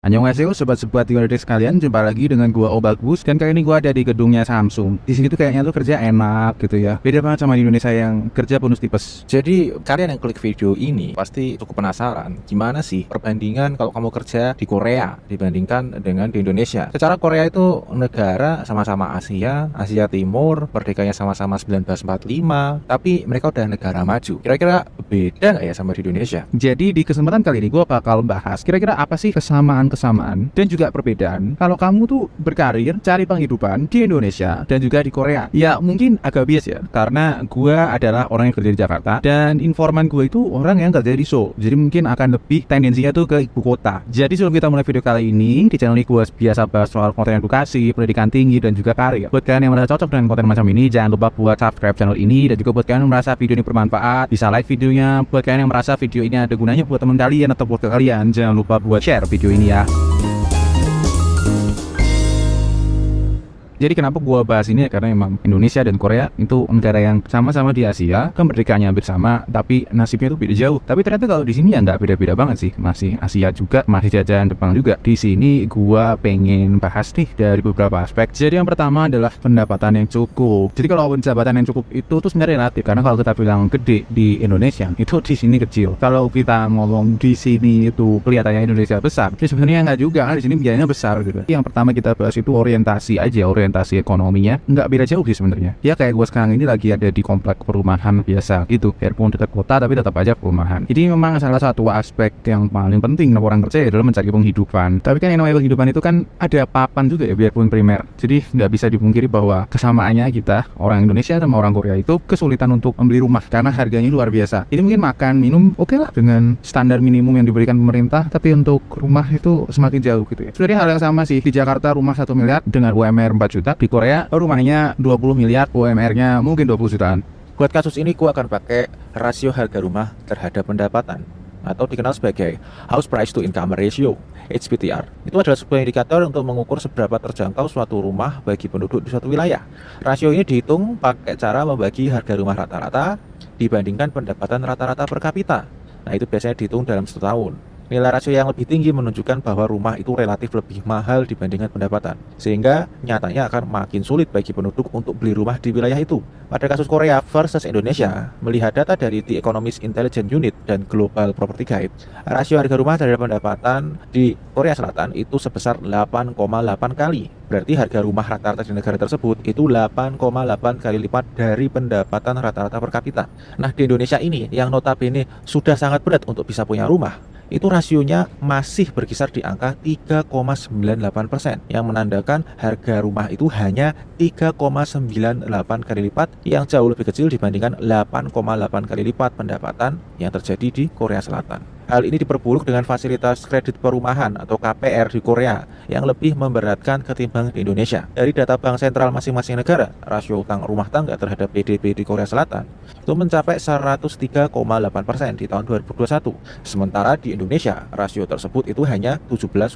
Annyeonghaseyo sobat-sobat Tiwardi sekalian, jumpa lagi dengan gua Obak Bus dan kali ini gua ada di gedungnya Samsung. Di sini tuh kayaknya tuh kerja enak gitu ya. Beda banget sama di Indonesia yang kerja bonus tipes. Jadi kalian yang klik video ini pasti cukup penasaran gimana sih perbandingan kalau kamu kerja di Korea dibandingkan dengan di Indonesia. Secara Korea itu negara sama-sama Asia, Asia Timur, merdekanya sama-sama 1945, tapi mereka udah negara maju. Kira-kira beda nggak ya sama di Indonesia? Jadi di kesempatan kali ini gue bakal bahas kira-kira apa sih kesamaan-kesamaan dan juga perbedaan kalau kamu tuh berkarir cari penghidupan di Indonesia dan juga di Korea. Ya mungkin agak bias ya karena gue adalah orang yang kerja di Jakarta dan informan gue itu orang yang kerja di Seoul. Jadi mungkin akan lebih tendensinya tuh ke ibu kota. Jadi sebelum kita mulai video kali ini di channel ini gue biasa bahas soal konten edukasi, pendidikan tinggi dan juga karir. Buat kalian yang merasa cocok dengan konten macam ini jangan lupa buat subscribe channel ini dan juga buat kalian yang merasa video ini bermanfaat bisa like videonya tentunya buat kalian yang merasa video ini ada gunanya buat teman kalian atau buat kalian jangan lupa buat share video ini ya Jadi kenapa gua bahas ini ya karena memang Indonesia dan Korea itu negara yang sama-sama di Asia, kemerdekaannya hampir sama, tapi nasibnya itu beda jauh. Tapi ternyata kalau di sini ya nggak beda-beda banget sih, masih Asia juga, masih jajahan Jepang juga. Di sini gua pengen bahas nih dari beberapa aspek. Jadi yang pertama adalah pendapatan yang cukup. Jadi kalau pendapatan yang cukup itu tuh sebenarnya relatif karena kalau kita bilang gede di Indonesia itu di sini kecil. Kalau kita ngomong di sini itu kelihatannya Indonesia besar, tapi ya sebenarnya nggak juga karena di sini biayanya besar gitu. Yang pertama kita bahas itu orientasi aja, orientasi orientasi ekonominya nggak beda jauh sih sebenarnya ya kayak gue sekarang ini lagi ada di komplek perumahan biasa gitu biarpun dekat kota tapi tetap aja perumahan Jadi memang salah satu aspek yang paling penting orang kerja adalah mencari penghidupan tapi kan yang namanya penghidupan itu kan ada papan juga ya biarpun primer jadi nggak bisa dipungkiri bahwa kesamaannya kita orang Indonesia sama orang Korea itu kesulitan untuk membeli rumah karena harganya luar biasa ini mungkin makan minum oke okay lah dengan standar minimum yang diberikan pemerintah tapi untuk rumah itu semakin jauh gitu ya sebenarnya hal yang sama sih di Jakarta rumah satu miliar dengan UMR 4 juta juta di Korea rumahnya 20 miliar UMR-nya mungkin 20 jutaan buat kasus ini ku akan pakai rasio harga rumah terhadap pendapatan atau dikenal sebagai House Price to Income Ratio (HPTR). Itu adalah sebuah indikator untuk mengukur seberapa terjangkau suatu rumah bagi penduduk di suatu wilayah. Rasio ini dihitung pakai cara membagi harga rumah rata-rata dibandingkan pendapatan rata-rata per kapita. Nah, itu biasanya dihitung dalam satu tahun. Nilai rasio yang lebih tinggi menunjukkan bahwa rumah itu relatif lebih mahal dibandingkan pendapatan, sehingga nyatanya akan makin sulit bagi penduduk untuk beli rumah di wilayah itu. Pada kasus Korea versus Indonesia, melihat data dari The Economist Intelligence Unit dan Global Property Guide, rasio harga rumah dari pendapatan di Korea Selatan itu sebesar 8,8 kali. Berarti harga rumah rata-rata di negara tersebut itu 8,8 kali lipat dari pendapatan rata-rata per kapita. Nah, di Indonesia ini yang notabene sudah sangat berat untuk bisa punya rumah, itu rasionya masih berkisar di angka 3,98% yang menandakan harga rumah itu hanya 3,98 kali lipat yang jauh lebih kecil dibandingkan 8,8 kali lipat pendapatan yang terjadi di Korea Selatan. Hal ini diperburuk dengan fasilitas kredit perumahan atau KPR di Korea yang lebih memberatkan ketimbang di Indonesia. Dari data bank sentral masing-masing negara, rasio utang rumah tangga terhadap PDB di Korea Selatan itu mencapai 103,8% persen di tahun 2021. Sementara di Indonesia, rasio tersebut itu hanya 17,2%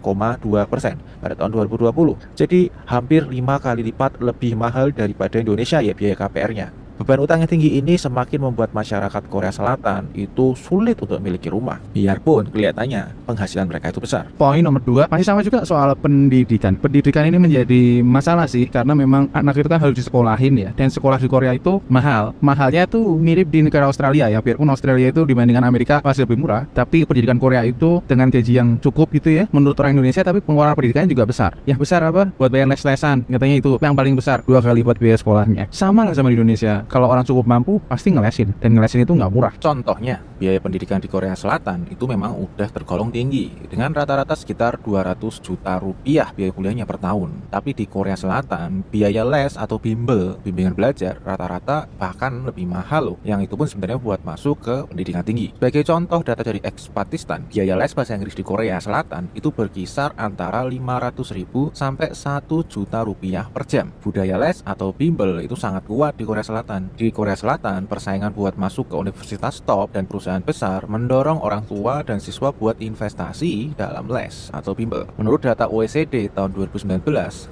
persen pada tahun 2020. Jadi hampir lima kali lipat lebih mahal daripada Indonesia ya biaya KPR-nya. Beban utang yang tinggi ini semakin membuat masyarakat Korea Selatan itu sulit untuk memiliki rumah. Biarpun kelihatannya penghasilan mereka itu besar. Poin nomor dua masih sama juga soal pendidikan. Pendidikan ini menjadi masalah sih karena memang anak itu kan harus disekolahin ya. Dan sekolah di Korea itu mahal. Mahalnya tuh mirip di negara Australia ya. Biarpun Australia itu dibandingkan Amerika pasti lebih murah. Tapi pendidikan Korea itu dengan gaji yang cukup gitu ya. Menurut orang Indonesia tapi pengeluaran pendidikan juga besar. Yang besar apa? Buat bayar les-lesan. Katanya itu yang paling besar. Dua kali buat biaya sekolahnya. Sama lah sama di Indonesia kalau orang cukup mampu pasti ngelesin dan ngelesin itu nggak murah. Contohnya biaya pendidikan di Korea Selatan itu memang udah tergolong tinggi dengan rata-rata sekitar 200 juta rupiah biaya kuliahnya per tahun. Tapi di Korea Selatan biaya les atau bimbel bimbingan belajar rata-rata bahkan lebih mahal loh. Yang itu pun sebenarnya buat masuk ke pendidikan tinggi. Sebagai contoh data dari Ekspatistan biaya les bahasa Inggris di Korea Selatan itu berkisar antara 500 ribu sampai 1 juta rupiah per jam. Budaya les atau bimbel itu sangat kuat di Korea Selatan Selatan. Di Korea Selatan, persaingan buat masuk ke universitas top dan perusahaan besar mendorong orang tua dan siswa buat investasi dalam les atau bimbel. Menurut data OECD tahun 2019,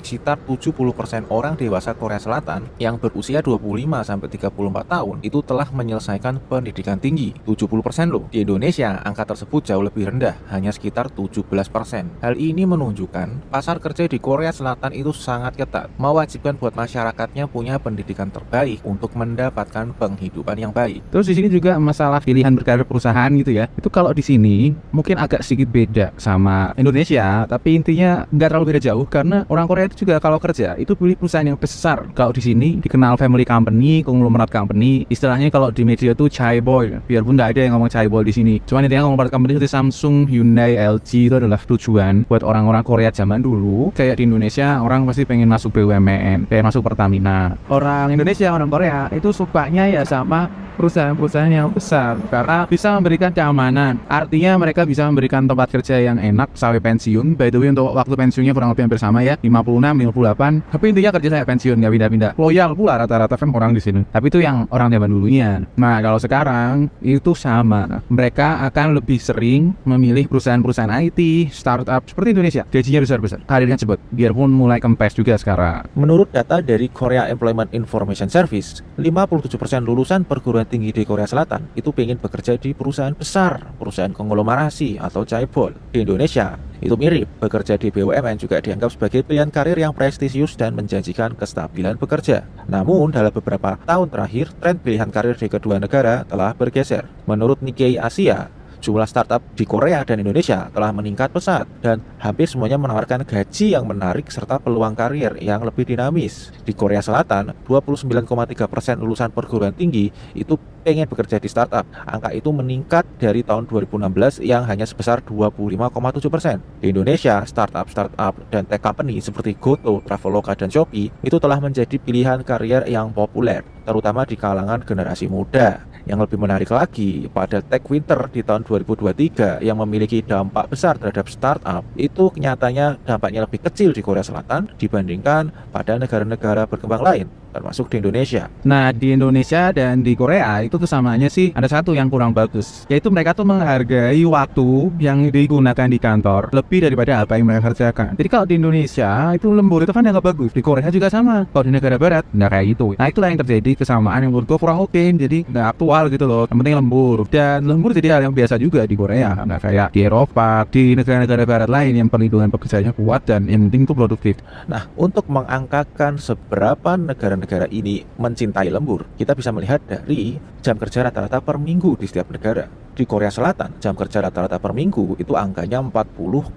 sekitar 70% orang dewasa Korea Selatan yang berusia 25 sampai 34 tahun itu telah menyelesaikan pendidikan tinggi. 70% loh. Di Indonesia, angka tersebut jauh lebih rendah, hanya sekitar 17%. Hal ini menunjukkan pasar kerja di Korea Selatan itu sangat ketat, mewajibkan buat masyarakatnya punya pendidikan terbaik untuk untuk mendapatkan penghidupan yang baik. Terus di sini juga masalah pilihan berkarir perusahaan gitu ya. Itu kalau di sini mungkin agak sedikit beda sama Indonesia, tapi intinya nggak terlalu beda jauh karena orang Korea itu juga kalau kerja itu pilih perusahaan yang besar. Kalau di sini dikenal family company, konglomerat company, istilahnya kalau di media itu chai boy. Biarpun nggak ada yang ngomong chai boy di sini. Cuman intinya konglomerat company seperti Samsung, Hyundai, LG itu adalah tujuan buat orang-orang Korea zaman dulu. Kayak di Indonesia orang pasti pengen masuk BUMN, pengen masuk Pertamina. Orang Indonesia, orang Korea itu sukanya ya sama perusahaan-perusahaan yang besar karena bisa memberikan keamanan. Artinya mereka bisa memberikan tempat kerja yang enak sampai pensiun. By the way untuk waktu pensiunnya kurang lebih hampir sama ya, 56, 58. Tapi intinya kerja saya pensiun nggak pindah-pindah. Loyal pula rata-rata kan orang di sini. Tapi itu yang orang zaman dulunya. Nah kalau sekarang itu sama. Mereka akan lebih sering memilih perusahaan-perusahaan IT, startup seperti Indonesia. Gajinya besar-besar, karirnya cepat. Biarpun mulai kempes juga sekarang. Menurut data dari Korea Employment Information Service, 57% lulusan perguruan tinggi di Korea Selatan itu pengen bekerja di perusahaan besar, perusahaan konglomerasi atau chaebol. Di Indonesia itu mirip, bekerja di BUMN juga dianggap sebagai pilihan karir yang prestisius dan menjanjikan kestabilan bekerja. Namun dalam beberapa tahun terakhir, tren pilihan karir di kedua negara telah bergeser. Menurut Nikkei Asia, jumlah startup di Korea dan Indonesia telah meningkat pesat dan hampir semuanya menawarkan gaji yang menarik serta peluang karir yang lebih dinamis. Di Korea Selatan, 29,3% lulusan perguruan tinggi itu pengen bekerja di startup. Angka itu meningkat dari tahun 2016 yang hanya sebesar 25,7%. Di Indonesia, startup-startup dan tech company seperti GoTo, Traveloka, dan Shopee itu telah menjadi pilihan karier yang populer, terutama di kalangan generasi muda. Yang lebih menarik lagi, pada Tech Winter di tahun 2023 yang memiliki dampak besar terhadap startup, itu nyatanya dampaknya lebih kecil di Korea Selatan dibandingkan pada negara-negara berkembang lain termasuk di Indonesia. Nah, di Indonesia dan di Korea itu kesamaannya sih ada satu yang kurang bagus, yaitu mereka tuh menghargai waktu yang digunakan di kantor lebih daripada apa yang mereka kerjakan. Jadi kalau di Indonesia itu lembur itu kan yang bagus, di Korea juga sama. Kalau di negara barat nggak kayak gitu. Nah, itulah yang terjadi kesamaan yang menurut gue kurang oke, jadi nggak aktual gitu loh. Yang penting lembur dan lembur jadi hal yang biasa juga di Korea, nggak kayak di Eropa, di negara-negara barat lain yang perlindungan pekerjanya kuat dan yang penting itu produktif. Nah, untuk mengangkakan seberapa negara negara ini mencintai lembur, kita bisa melihat dari jam kerja rata-rata per minggu di setiap negara di Korea Selatan jam kerja rata-rata per minggu itu angkanya 40,7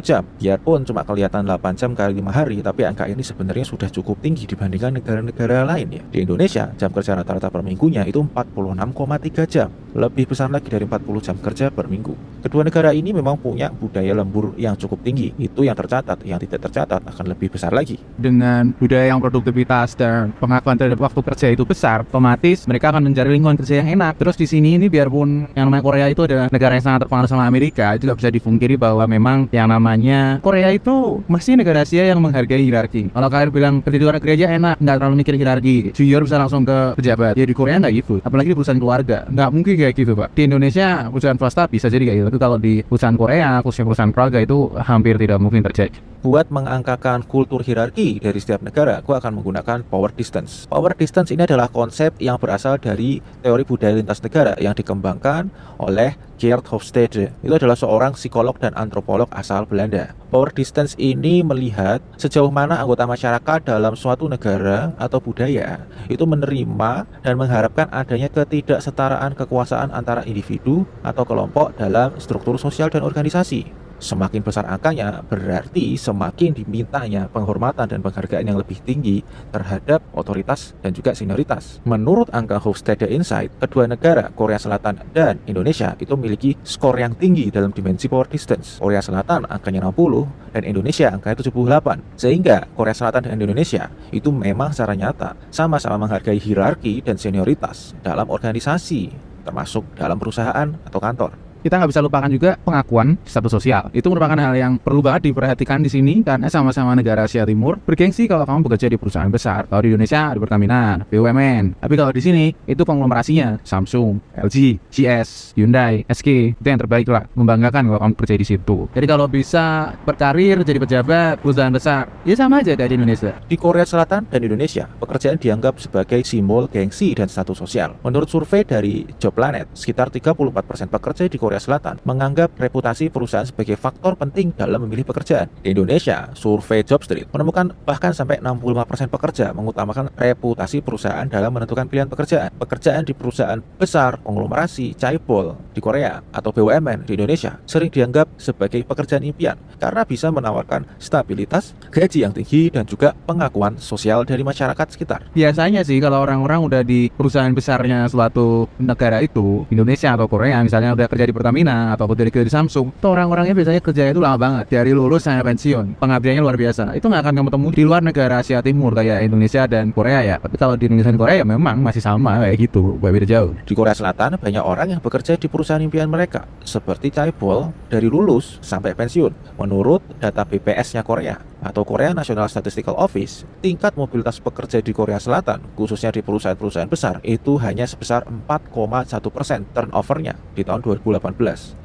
jam. Biarpun cuma kelihatan 8 jam kali 5 hari, tapi angka ini sebenarnya sudah cukup tinggi dibandingkan negara-negara lain ya. Di Indonesia, jam kerja rata-rata per minggunya itu 46,3 jam, lebih besar lagi dari 40 jam kerja per minggu. Kedua negara ini memang punya budaya lembur yang cukup tinggi. Itu yang tercatat, yang tidak tercatat akan lebih besar lagi. Dengan budaya yang produktivitas dan pengakuan terhadap waktu kerja itu besar, otomatis mereka akan mencari lingkungan kerja yang enak. Terus di sini ini biarpun yang Korea itu adalah negara yang sangat terpengaruh sama Amerika itu nggak bisa difungkiri bahwa memang yang namanya Korea itu masih negara Asia yang menghargai hierarki kalau kalian bilang kerja di luar negeri aja enak nggak terlalu mikir hierarki junior bisa langsung ke pejabat ya di Korea nggak gitu apalagi di perusahaan keluarga nggak mungkin kayak gitu pak di Indonesia perusahaan swasta bisa jadi kayak gitu kalau di perusahaan Korea khususnya perusahaan keluarga itu hampir tidak mungkin terjadi buat mengangkakan kultur hierarki dari setiap negara, aku akan menggunakan power distance. Power distance ini adalah konsep yang berasal dari teori budaya lintas negara yang dikembangkan oleh Geert Hofstede. Itu adalah seorang psikolog dan antropolog asal Belanda. Power distance ini melihat sejauh mana anggota masyarakat dalam suatu negara atau budaya itu menerima dan mengharapkan adanya ketidaksetaraan kekuasaan antara individu atau kelompok dalam struktur sosial dan organisasi. Semakin besar angkanya berarti semakin dimintanya penghormatan dan penghargaan yang lebih tinggi terhadap otoritas dan juga senioritas. Menurut angka Hofstede Insight, kedua negara Korea Selatan dan Indonesia itu memiliki skor yang tinggi dalam dimensi power distance. Korea Selatan angkanya 60 dan Indonesia angkanya 78. Sehingga Korea Selatan dan Indonesia itu memang secara nyata sama-sama menghargai hierarki dan senioritas dalam organisasi termasuk dalam perusahaan atau kantor kita nggak bisa lupakan juga pengakuan status sosial. Itu merupakan hal yang perlu banget diperhatikan di sini karena sama-sama negara Asia Timur bergengsi kalau kamu bekerja di perusahaan besar. Kalau di Indonesia ada Pertamina, BUMN. Tapi kalau di sini itu konglomerasinya Samsung, LG, CS, Hyundai, SK itu yang terbaik lah. Membanggakan kalau kamu kerja di situ. Jadi kalau bisa berkarir jadi pejabat perusahaan besar, ya sama aja dari Indonesia. Di Korea Selatan dan Indonesia, pekerjaan dianggap sebagai simbol gengsi dan status sosial. Menurut survei dari Job Planet, sekitar 34% pekerja di Korea Korea Selatan menganggap reputasi perusahaan sebagai faktor penting dalam memilih pekerjaan. Di Indonesia, survei Jobstreet menemukan bahkan sampai 65% pekerja mengutamakan reputasi perusahaan dalam menentukan pilihan pekerjaan. Pekerjaan di perusahaan besar, konglomerasi, caebol di Korea atau BUMN di Indonesia sering dianggap sebagai pekerjaan impian karena bisa menawarkan stabilitas, gaji yang tinggi, dan juga pengakuan sosial dari masyarakat sekitar. Biasanya sih kalau orang-orang udah di perusahaan besarnya suatu negara itu, Indonesia atau Korea misalnya udah kerja di Pertamina ataupun dari dari Samsung itu orang-orangnya biasanya kerja itu lama banget dari lulus sampai pensiun pengabdiannya luar biasa itu nggak akan kamu temui di luar negara Asia Timur kayak Indonesia dan Korea ya tapi kalau di Indonesia dan Korea ya memang masih sama kayak gitu beda jauh di Korea Selatan banyak orang yang bekerja di perusahaan impian mereka seperti Chaebol dari lulus sampai pensiun menurut data BPS-nya Korea atau Korea National Statistical Office, tingkat mobilitas pekerja di Korea Selatan, khususnya di perusahaan-perusahaan besar, itu hanya sebesar 4,1 persen turnovernya di tahun 2018.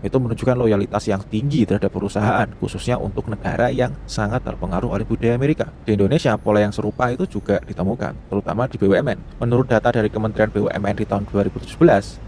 Itu menunjukkan loyalitas yang tinggi terhadap perusahaan, khususnya untuk negara yang sangat terpengaruh oleh budaya Amerika. Di Indonesia, pola yang serupa itu juga ditemukan, terutama di BUMN. Menurut data dari Kementerian BUMN di tahun 2017,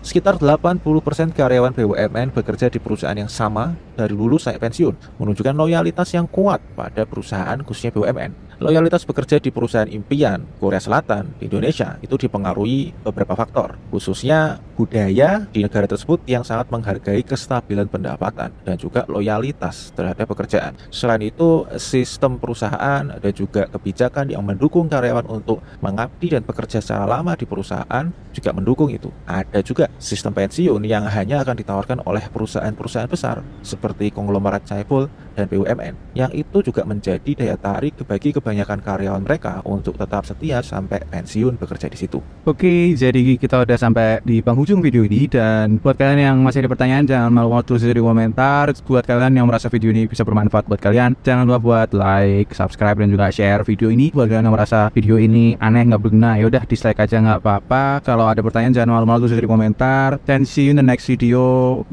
sekitar 80 persen karyawan BUMN bekerja di perusahaan yang sama dari lulus sampai pensiun, menunjukkan loyalitas yang kuat pada perusahaan perusahaan khususnya BUMN. Loyalitas bekerja di perusahaan impian Korea Selatan di Indonesia itu dipengaruhi beberapa faktor, khususnya budaya di negara tersebut yang sangat menghargai kestabilan pendapatan dan juga loyalitas terhadap pekerjaan. Selain itu, sistem perusahaan dan juga kebijakan yang mendukung karyawan untuk mengabdi dan bekerja secara lama di perusahaan juga mendukung itu. Ada juga sistem pensiun yang hanya akan ditawarkan oleh perusahaan-perusahaan besar seperti konglomerat Caipul dan BUMN yang itu juga menjadi daya tarik bagi kebanyakan karyawan mereka untuk tetap setia sampai pensiun bekerja di situ. Oke, jadi kita udah sampai di penghujung video ini dan buat kalian yang masih ada pertanyaan jangan malu waktu di komentar. Buat kalian yang merasa video ini bisa bermanfaat buat kalian, jangan lupa buat like, subscribe dan juga share video ini. Buat kalian yang merasa video ini aneh nggak berguna, ya udah dislike aja nggak apa-apa. Kalau ada pertanyaan jangan malu-malu tulis di komentar. Dan see you in the next video.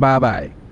Bye bye.